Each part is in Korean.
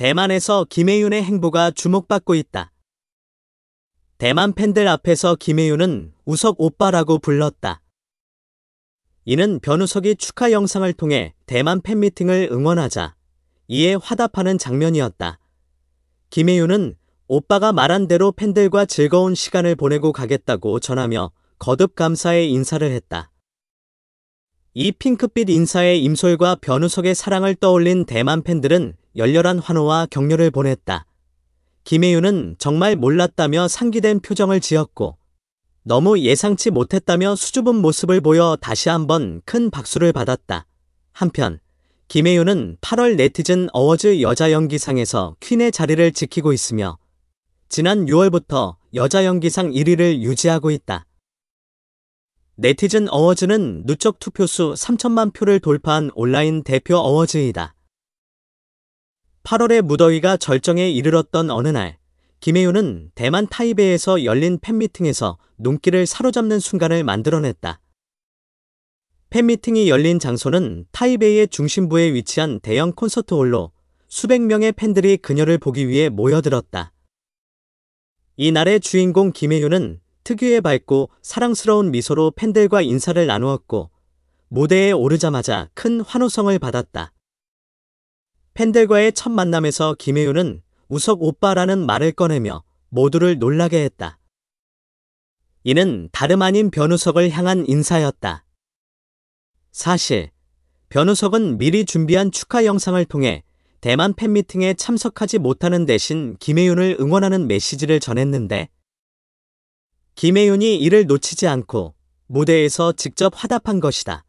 대만에서 김혜윤의 행보가 주목받고 있다. 대만 팬들 앞에서 김혜윤은 우석 오빠라고 불렀다. 이는 변우석이 축하 영상을 통해 대만 팬미팅을 응원하자 이에 화답하는 장면이었다. 김혜윤은 오빠가 말한 대로 팬들과 즐거운 시간을 보내고 가겠다고 전하며 거듭 감사의 인사를 했다. 이 핑크빛 인사에 임솔과 변우석의 사랑을 떠올린 대만 팬들은 열렬한 환호와 격려를 보냈다. 김혜윤은 정말 몰랐다며 상기된 표정을 지었고 너무 예상치 못했다며 수줍은 모습을 보여 다시 한번 큰 박수를 받았다. 한편 김혜윤은 8월 네티즌 어워즈 여자 연기상에서 퀸의 자리를 지키고 있으며 지난 6월부터 여자 연기상 1위를 유지하고 있다. 네티즌 어워즈는 누적 투표수 3천만 표를 돌파한 온라인 대표 어워즈이다. 8월의 무더위가 절정에 이르렀던 어느 날 김혜윤은 대만 타이베이에서 열린 팬미팅에서 눈길을 사로잡는 순간을 만들어냈다. 팬미팅이 열린 장소는 타이베이의 중심부에 위치한 대형 콘서트 홀로 수백 명의 팬들이 그녀를 보기 위해 모여들었다. 이날의 주인공 김혜윤은 특유의 밝고 사랑스러운 미소로 팬들과 인사를 나누었고 무대에 오르자마자 큰 환호성을 받았다. 팬들과의 첫 만남에서 김혜윤은 우석 오빠라는 말을 꺼내며 모두를 놀라게 했다. 이는 다름 아닌 변우석을 향한 인사였다. 사실 변우석은 미리 준비한 축하 영상을 통해 대만 팬미팅에 참석하지 못하는 대신 김혜윤을 응원하는 메시지를 전했는데 김혜윤이 이를 놓치지 않고 무대에서 직접 화답한 것이다.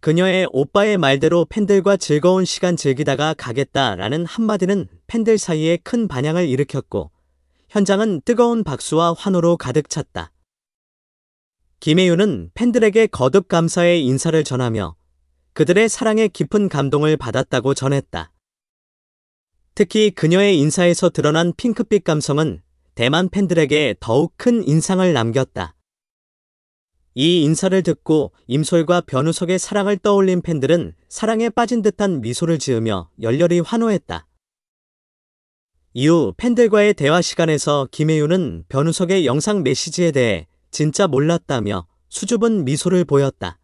그녀의 오빠의 말대로 팬들과 즐거운 시간 즐기다가 가겠다라는 한마디는 팬들 사이에 큰 반향을 일으켰고 현장은 뜨거운 박수와 환호로 가득 찼다. 김혜윤은 팬들에게 거듭 감사의 인사를 전하며 그들의 사랑에 깊은 감동을 받았다고 전했다. 특히 그녀의 인사에서 드러난 핑크빛 감성은 대만 팬들에게 더욱 큰 인상을 남겼다. 이 인사를 듣고 임솔과 변우석의 사랑을 떠올린 팬들은 사랑에 빠진 듯한 미소를 지으며 열렬히 환호했다. 이후 팬들과의 대화 시간에서 김혜윤은 변우석의 영상 메시지에 대해 진짜 몰랐다며 수줍은 미소를 보였다.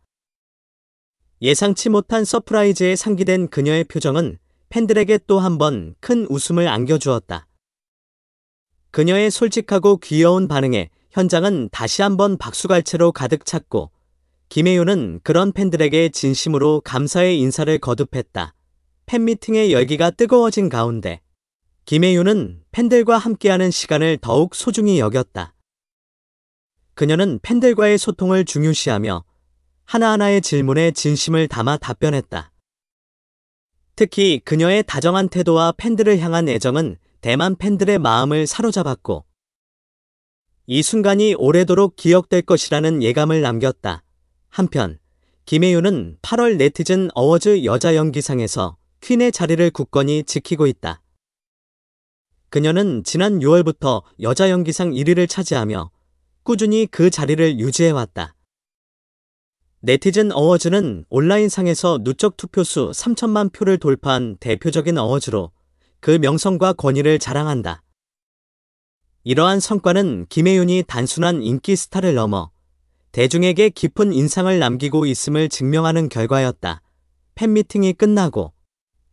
예상치 못한 서프라이즈에 상기된 그녀의 표정은 팬들에게 또 한 번 큰 웃음을 안겨주었다. 그녀의 솔직하고 귀여운 반응에 현장은 다시 한번 박수갈채로 가득 찼고 김혜윤은 그런 팬들에게 진심으로 감사의 인사를 거듭했다. 팬미팅의 열기가 뜨거워진 가운데 김혜윤은 팬들과 함께하는 시간을 더욱 소중히 여겼다. 그녀는 팬들과의 소통을 중요시하며 하나하나의 질문에 진심을 담아 답변했다. 특히 그녀의 다정한 태도와 팬들을 향한 애정은 대만 팬들의 마음을 사로잡았고 이 순간이 오래도록 기억될 것이라는 예감을 남겼다. 한편 김혜윤은 8월 네티즌 어워즈 여자 연기상에서 퀸의 자리를 굳건히 지키고 있다. 그녀는 지난 6월부터 여자 연기상 1위를 차지하며 꾸준히 그 자리를 유지해왔다. 네티즌 어워즈는 온라인상에서 누적 투표수 3천만 표를 돌파한 대표적인 어워즈로 그 명성과 권위를 자랑한다. 이러한 성과는 김혜윤이 단순한 인기 스타를 넘어 대중에게 깊은 인상을 남기고 있음을 증명하는 결과였다. 팬미팅이 끝나고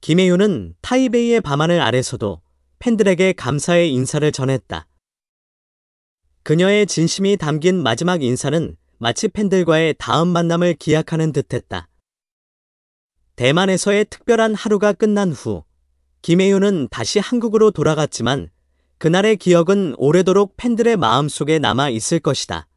김혜윤은 타이베이의 밤하늘 아래서도 팬들에게 감사의 인사를 전했다. 그녀의 진심이 담긴 마지막 인사는 마치 팬들과의 다음 만남을 기약하는 듯했다. 대만에서의 특별한 하루가 끝난 후 김혜윤은 다시 한국으로 돌아갔지만 그날의 기억은 오래도록 팬들의 마음속에 남아 있을 것이다.